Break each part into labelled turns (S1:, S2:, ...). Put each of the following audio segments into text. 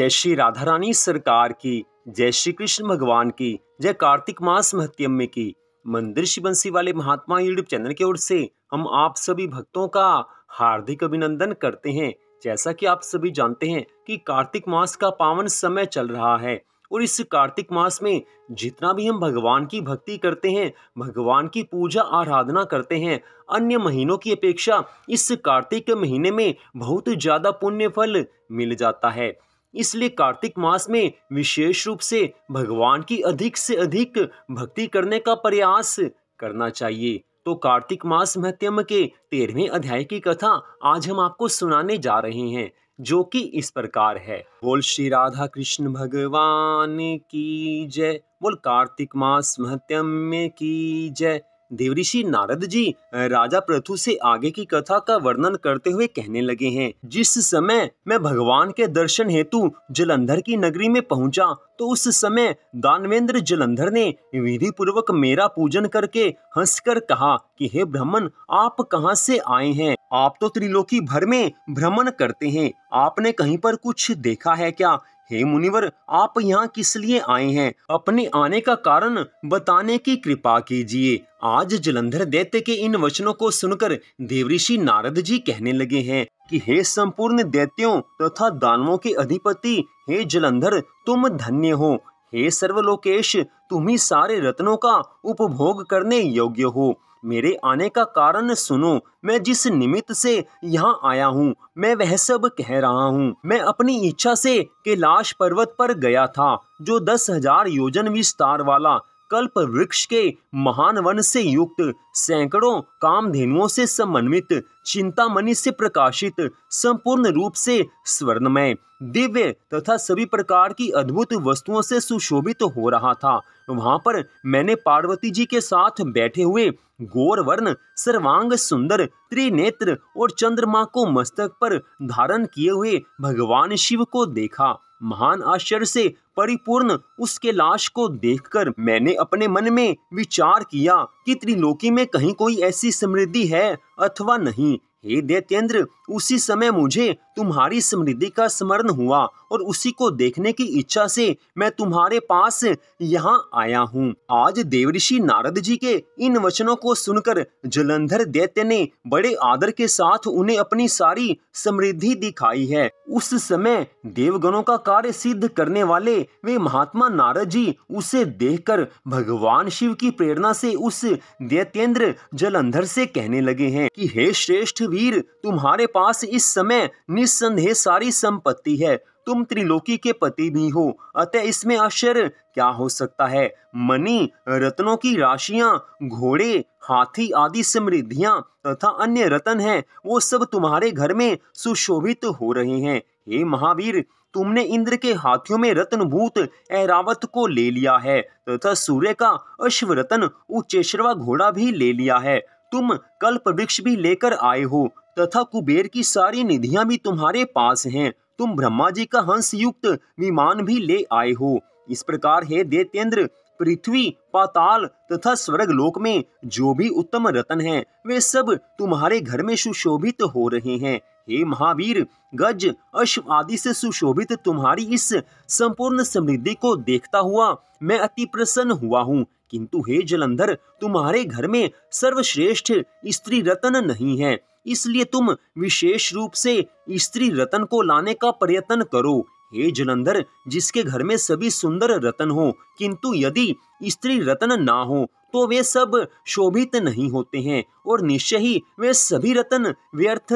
S1: जय श्री राधा रानी सरकार की जय श्री कृष्ण भगवान की जय कार्तिक मास महत्यम्य की मंदिर श्री बंसी वाले महात्मा यूट्यूब चैनल की ओर से हम आप सभी भक्तों का हार्दिक अभिनंदन करते हैं जैसा कि आप सभी जानते हैं कि कार्तिक मास का पावन समय चल रहा है और इस कार्तिक मास में जितना भी हम भगवान की भक्ति करते हैं भगवान की पूजा आराधना करते हैं अन्य महीनों की अपेक्षा इस कार्तिक महीने में बहुत ज़्यादा पुण्य फल मिल जाता है इसलिए कार्तिक मास में विशेष रूप से भगवान की अधिक से अधिक भक्ति करने का प्रयास करना चाहिए तो कार्तिक मास महत्यम के तेरहवें अध्याय की कथा आज हम आपको सुनाने जा रहे हैं जो कि इस प्रकार है बोल श्री राधा कृष्ण भगवान की जय बोल कार्तिक मास महत्यम की जय देवऋषि नारद जी राजा प्रथु से आगे की कथा का वर्णन करते हुए कहने लगे हैं जिस समय मैं भगवान के दर्शन हेतु जलंधर की नगरी में पहुंचा तो उस समय दानवेंद्र जलंधर ने विधि पूर्वक मेरा पूजन करके हंसकर कहा कि हे ब्राह्मण आप कहाँ से आए हैं आप तो त्रिलोकी भर में भ्रमण करते हैं आपने कहीं पर कुछ देखा है क्या हे मुनिवर आप यहाँ किस लिए आए हैं अपने आने का कारण बताने की कृपा कीजिए आज जलंधर दैत्य के इन वचनों को सुनकर देवऋषि नारद जी कहने लगे हैं कि हे संपूर्ण दैत्यों तथा दानवों के अधिपति हे जलंधर तुम धन्य हो हे सर्वलोकेश तुम ही सारे रत्नों का उपभोग करने योग्य हो मेरे आने का कारण सुनो मैं जिस निमित्त से यहाँ आया हूँ मैं वह सब कह रहा हूँ मैं अपनी इच्छा से कैलाश पर्वत पर गया था जो दस हजार योजन विस्तार वाला कल्प वृक्ष के महान वन से युक्त सैकड़ों कामधेनुओं से समन्वित चिंतामणि से प्रकाशित संपूर्ण रूप से स्वर्णमय दिव्य तथा सभी प्रकार की अद्भुत वस्तुओं से सुशोभित तो हो रहा था वहां पर मैंने पार्वती जी के साथ बैठे हुए गोर वर्ण सर्वांग सुंदर त्रिनेत्र और चंद्रमा को मस्तक पर धारण किए हुए भगवान शिव को देखा महान आश्चर्य से परिपूर्ण उसके लाश को देखकर मैंने अपने मन में विचार किया कि त्रिलोकी में कहीं कोई ऐसी समृद्धि है अथवा नहीं हे देतेन्द्र उसी समय मुझे तुम्हारी समृद्धि का स्मरण हुआ और उसी को देखने की इच्छा से मैं तुम्हारे पास यहाँ आया हूँ आज देवऋषि नारद जी के इन वचनों को सुनकर जलंधर दैत्य ने बड़े आदर के साथ उन्हें अपनी सारी समृद्धि दिखाई है उस समय देवगणों का कार्य सिद्ध करने वाले वे महात्मा नारद जी उसे देखकर भगवान शिव की प्रेरणा से उस दैत्येंद्र जलंधर से कहने लगे हैं कि हे श्रेष्ठ वीर तुम्हारे पास इस समय निस्संदेह सारी संपत्ति है तुम त्रिलोकी के पति भी हो अतः इसमें आश्चर्य क्या हो सकता है मणि रत्नों की राशियां घोड़े हाथी आदि समृद्धियां तथा अन्य रतन हैं वो सब तुम्हारे घर में सुशोभित हो रहे हैं हे महावीर तुमने इंद्र के हाथियों में रत्न भूत ऐरावत को ले लिया है तथा सूर्य का अश्वरतन उच्चेश्वर घोड़ा भी ले लिया है तुम कल्प वृक्ष भी लेकर आए हो तथा कुबेर की सारी निधियां भी तुम्हारे पास हैं तुम ब्रह्मा जी का हंस युक्त विमान भी ले आए हो इस प्रकार हे देतेन्द्र पृथ्वी पाताल तथा स्वर्ग लोक में जो भी उत्तम रतन हैं वे सब तुम्हारे घर में सुशोभित हो रहे हैं हे महावीर गज अश्व आदि से सुशोभित तुम्हारी इस संपूर्ण समृद्धि को देखता हुआ मैं अति प्रसन्न हुआ हूँ किंतु हे जलंधर तुम्हारे घर में सर्वश्रेष्ठ स्त्री रतन नहीं है इसलिए तुम विशेष रूप से स्त्री रतन को लाने का प्रयत्न करो हे जलंधर जिसके घर में सभी सुंदर रतन हो किंतु यदि स्त्री रतन ना हो तो वे सब शोभित नहीं होते हैं और निश्चय ही वे सभी रतन व्यर्थ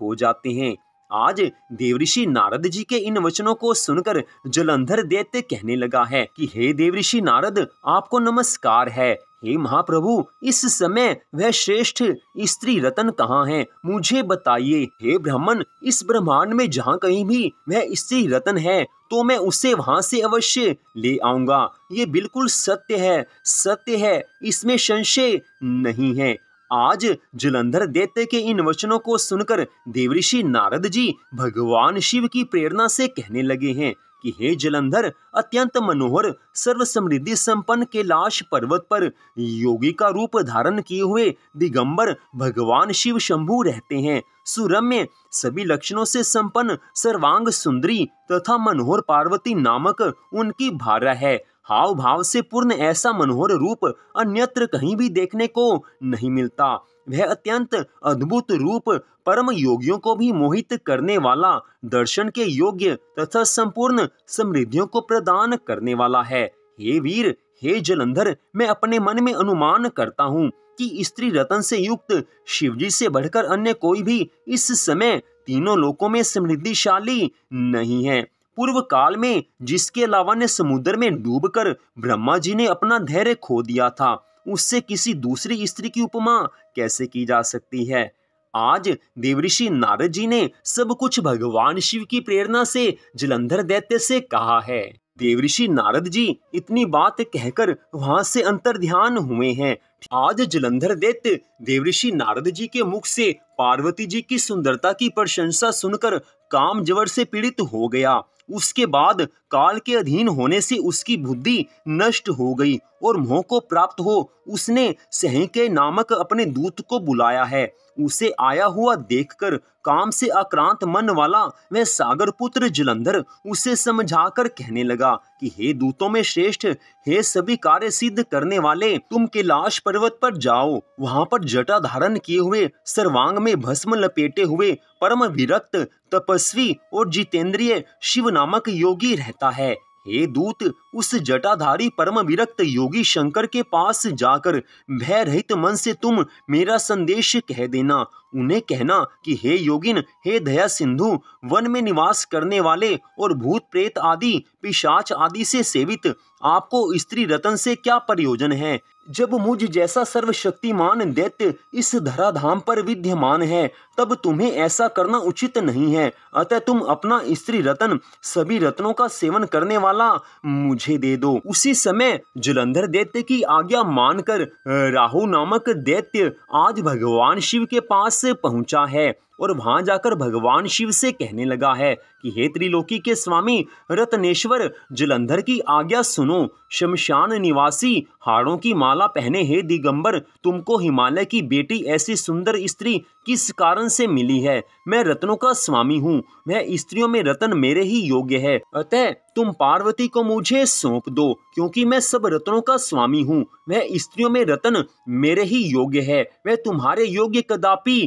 S1: हो जाते हैं आज देवऋषि नारद जी के इन वचनों को सुनकर जलंधर दैत्य कहने लगा है कि हे देवऋषि नारद आपको नमस्कार है हे महाप्रभु इस समय वह श्रेष्ठ स्त्री रतन कहाँ है मुझे बताइए हे ब्राह्मण इस ब्रह्मांड में जहाँ कहीं भी वह स्त्री रतन है तो मैं उसे वहाँ से अवश्य ले आऊंगा ये बिल्कुल सत्य है सत्य है इसमें संशय नहीं है आज जलंधर दैत्य के इन वचनों को सुनकर देवऋषि नारद जी भगवान शिव की प्रेरणा से कहने लगे हैं कि हे जलंधर अत्यंत मनोहर सर्व समृद्धि संपन्न कैलाश पर्वत पर योगी का रूप धारण किए हुए दिगंबर भगवान शिव शंभु रहते हैं सुरम्य सभी लक्षणों से संपन्न सर्वांग सुंदरी तथा मनोहर पार्वती नामक उनकी भारा है हाव भाव से पूर्ण ऐसा मनोहर रूप अन्यत्र कहीं भी देखने को नहीं मिलता वह अत्यंत अद्भुत रूप परम योगियों को भी मोहित करने वाला दर्शन के योग्य तथा संपूर्ण समृद्धियों को प्रदान करने वाला है हे वीर हे जलंधर मैं अपने मन में अनुमान करता हूँ कि स्त्री रतन से युक्त शिवजी से बढ़कर अन्य कोई भी इस समय तीनों लोकों में समृद्धिशाली नहीं है पूर्व काल में जिसके अलावा ने समुद्र में डूबकर ब्रह्मा जी ने अपना धैर्य खो दिया था उससे किसी दूसरी स्त्री की उपमा कैसे की जा सकती है आज देवऋषि नारद जी ने सब कुछ भगवान शिव की प्रेरणा से जलंधर दैत्य से कहा है देवऋषि नारद जी इतनी बात कहकर वहां से अंतर ध्यान हुए हैं आज जलंधर दैत्य देवऋषि नारद जी के मुख से पार्वती जी की सुंदरता की प्रशंसा सुनकर काम जवर से पीड़ित हो गया उसके बाद काल के अधीन होने से उसकी बुद्धि नष्ट हो गई और मोह को प्राप्त हो उसने के नामक अपने दूत को बुलाया है उसे आया हुआ देखकर काम से आक्रांत मन वाला वह सागर पुत्र जलंधर उसे समझाकर कहने लगा कि हे दूतों में श्रेष्ठ हे सभी कार्य सिद्ध करने वाले तुम कैलाश पर्वत पर जाओ वहाँ पर जटा धारण किए हुए सर्वांग में भस्म लपेटे हुए परम विरक्त तपस्वी और जितेंद्रिय शिव नामक योगी रहते लगता है हे दूत उस जटाधारी परम विरक्त योगी शंकर के पास जाकर भय रहित मन से तुम मेरा संदेश कह देना उन्हें कहना कि हे योगिन हे दया सिंधु वन में निवास करने वाले और भूत प्रेत आदि पिशाच आदि से सेवित आपको स्त्री रतन से क्या प्रयोजन है जब मुझ जैसा सर्वशक्तिमान दैत्य इस धराधाम पर विद्यमान है तब तुम्हें ऐसा करना उचित नहीं है अतः तुम अपना स्त्री रतन सभी रत्नों का सेवन करने वाला मुझे दे दो उसी समय जलंधर दैत्य की आज्ञा मानकर राहु नामक दैत्य आज भगवान शिव के पास पहुंचा है और वहां जाकर भगवान शिव से कहने लगा है कि हे त्रिलोकी के स्वामी रत्नेश्वर जलंधर की आज्ञा सुनो शमशान निवासी हाड़ों की माला पहने हे दिगंबर तुमको हिमालय की बेटी ऐसी सुंदर स्त्री किस कारण से मिली है मैं रत्नों का स्वामी हूँ वह स्त्रियों में रतन मेरे ही योग्य है अतः तुम पार्वती को मुझे सौंप दो क्योंकि मैं सब रत्नों का स्वामी हूँ वह स्त्रियों में रतन मेरे ही योग्य है वह तुम्हारे योग्य कदापि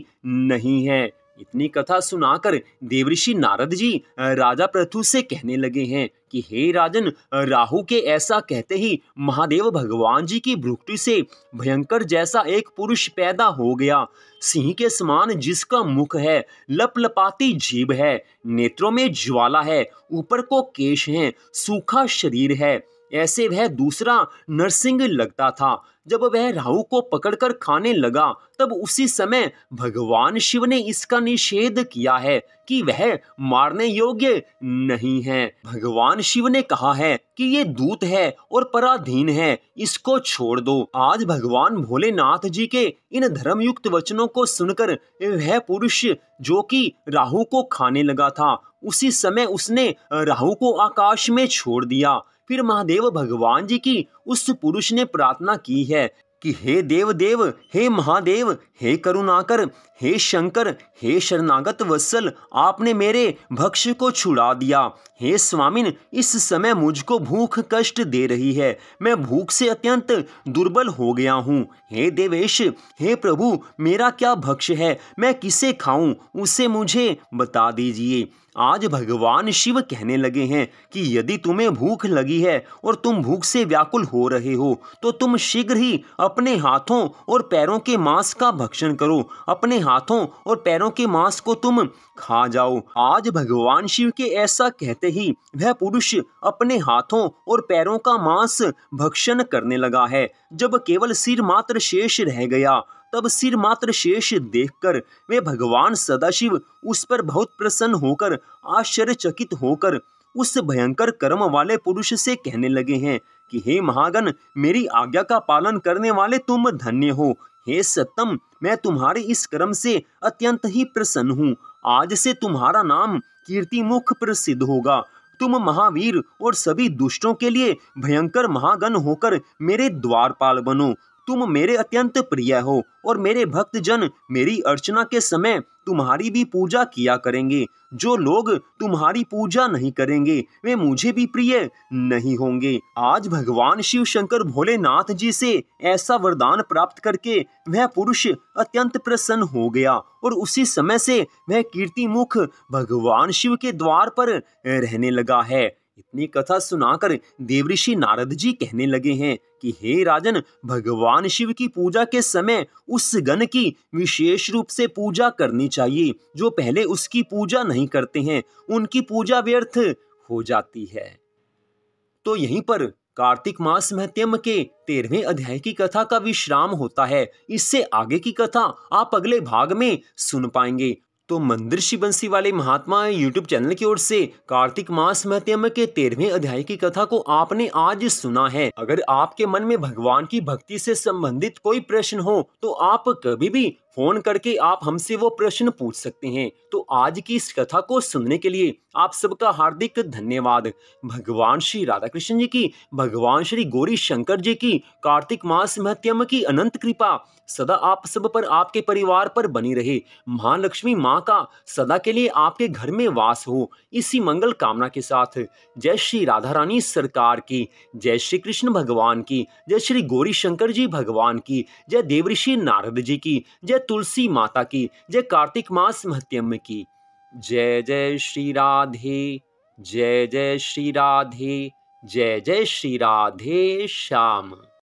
S1: नहीं है इतनी कथा सुनाकर देवऋषि नारद जी राजा प्रथु से कहने लगे हैं कि हे राजन राहु के ऐसा कहते ही महादेव भगवान जी की भ्रुक्ति से भयंकर जैसा एक पुरुष पैदा हो गया सिंह के समान जिसका मुख है लपलपाती जीभ है नेत्रों में ज्वाला है ऊपर को केश हैं सूखा शरीर है ऐसे वह दूसरा नरसिंह लगता था जब वह राहु को पकड़कर खाने लगा तब उसी समय भगवान शिव ने इसका निषेध किया है कि वह मारने योग्य नहीं है भगवान शिव ने कहा है कि ये दूत है और पराधीन है इसको छोड़ दो आज भगवान भोलेनाथ जी के इन धर्मयुक्त वचनों को सुनकर वह पुरुष जो कि राहु को खाने लगा था उसी समय उसने राहु को आकाश में छोड़ दिया फिर महादेव भगवान जी की उस पुरुष ने प्रार्थना की है कि हे देव देव हे महादेव हे करुणाकर हे शंकर हे शरणागत वत्सल आपने मेरे भक्ष को छुड़ा दिया हे स्वामिन इस समय मुझको भूख कष्ट दे रही है मैं भूख से अत्यंत दुर्बल हो गया हूँ हे देवेश हे प्रभु मेरा क्या भक्ष है मैं किसे खाऊं उसे मुझे बता दीजिए आज भगवान शिव कहने लगे हैं कि यदि तुम्हें भूख लगी है और तुम भूख से व्याकुल हो रहे हो तो तुम शीघ्र ही अपने हाथों और पैरों के मांस का भक्षण करो अपने हाथों और पैरों के मांस को तुम खा जाओ आज भगवान शिव के ऐसा कहते ही वह पुरुष अपने हाथों और पैरों का मांस भक्षण करने लगा है जब केवल सिर मात्र शेष रह गया तब सिर मात्र शेष देखकर वे भगवान सदाशिव उस पर बहुत प्रसन्न होकर आश्चर्यचकित होकर उस भयंकर कर्म वाले पुरुष से कहने लगे हैं कि हे महागण मेरी आज्ञा का पालन करने वाले तुम धन्य हो हे सत्यम मैं तुम्हारे इस कर्म से अत्यंत ही प्रसन्न हूँ आज से तुम्हारा नाम कीर्तिमुख प्रसिद्ध होगा तुम महावीर और सभी दुष्टों के लिए भयंकर महागण होकर मेरे द्वारपाल बनो तुम मेरे अत्यंत प्रिय हो और मेरे भक्त जन मेरी अर्चना के समय तुम्हारी भी पूजा किया करेंगे जो लोग तुम्हारी पूजा नहीं करेंगे वे मुझे भी प्रिय नहीं होंगे आज भगवान शिव शंकर भोलेनाथ जी से ऐसा वरदान प्राप्त करके वह पुरुष अत्यंत प्रसन्न हो गया और उसी समय से वह कीर्तिमुख भगवान शिव के द्वार पर रहने लगा है इतनी कथा सुनाकर देवऋषि नारद जी कहने लगे हैं कि हे राजन भगवान शिव की पूजा के समय उस गण की विशेष रूप से पूजा करनी चाहिए जो पहले उसकी पूजा नहीं करते हैं उनकी पूजा व्यर्थ हो जाती है तो यहीं पर कार्तिक मास महत्यम के तेरहवें अध्याय की कथा का विश्राम होता है इससे आगे की कथा आप अगले भाग में सुन पाएंगे तो मंदिर श्री बंसी वाले महात्मा यूट्यूब चैनल की ओर से कार्तिक मास महत्म के तेरहवें अध्याय की कथा को आपने आज सुना है अगर आपके मन में भगवान की भक्ति से संबंधित कोई प्रश्न हो तो आप कभी भी फोन करके आप हमसे वो प्रश्न पूछ सकते हैं तो आज की इस कथा को सुनने के लिए आप सबका हार्दिक धन्यवाद भगवान श्री राधा कृष्ण जी की भगवान श्री गौरी शंकर जी की कार्तिक मास महत्यम की अनंत कृपा सदा आप सब पर आपके परिवार पर बनी रहे महालक्ष्मी माँ का सदा के लिए आपके घर में वास हो इसी मंगल कामना के साथ जय श्री राधा रानी सरकार की जय श्री कृष्ण भगवान की जय श्री गौरी शंकर जी भगवान की जय देवऋषि नारद जी की जय तुलसी माता की जय कार्तिक मास महत्यम की जय जय श्री राधे जय जय श्री राधे जय जय श्री राधे श्याम